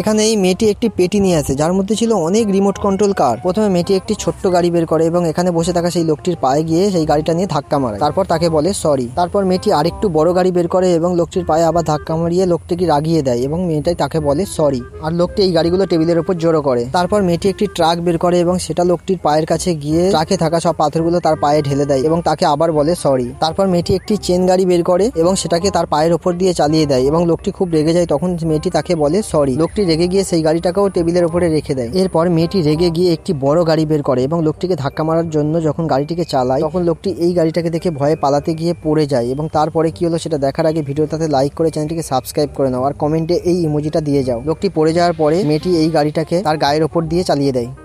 এখানে এই মেয়েটি একটি পেটি নিয়ে আসে যার মধ্যে ছিল অনেক রিমোট কন্ট্রোল কার প্রথমে মেয়েটি একটি ছোট্ট গাড়ি বের করে এবং এখানে বসে থাকা সেই লোকটির পায়ে গিয়ে সেই গাড়িটা নিয়ে ধাক্কা মারে তারপর তাকে বলে সরি তারপর মেয়েটি আরেকটু বড় গাড়ি বের করে এবং লোকটির পায়ে আবার ধাক্কা মারিয়ে লোকটিকে রাগিয়ে দেয় এবং মেয়েটাই তাকে বলে সরি আর লোকটি এই গাড়িগুলো টেবিলের উপর জড়ো করে তারপর মেয়েটি একটি ট্রাক বের করে এবং সেটা লোকটির পায়ের কাছে গিয়ে ট্রাকে থাকা সব পাথরগুলো তার পায়ে ঢেলে দেয় এবং তাকে আবার বলে সরি তারপর মেয়েটি একটি চেন গাড়ি বের করে এবং সেটাকে তার পায়ের ওপর দিয়ে চালিয়ে দেয় এবং লোকটি খুব রেগে যায় তখন মেয়েটি তাকে বলে সরি লোকটি রেগে গিয়ে সেই গাড়িটাকেও টেবিলের ওপরে রেখে দেয় এরপর মেয়েটি রেগে গিয়ে একটি বড় গাড়ি বের করে এবং লোকটিকে ধাক্কা মারার জন্য যখন গাড়িটিকে চালায় তখন লোকটি এই গাড়িটাকে দেখে ভয়ে পালাতে গিয়ে পড়ে যায় এবং তারপরে কি হলো সেটা দেখার আগে ভিডিওটাতে লাইক করে চ্যানেলটিকে সাবস্ক্রাইব করে নাও আর কমেন্টে এই ইমোজিটা দিয়ে যাও লোকটি পড়ে যাওয়ার পরে মেয়েটি এই গাড়িটাকে তার গায়ের ওপর দিয়ে চালিয়ে দেয়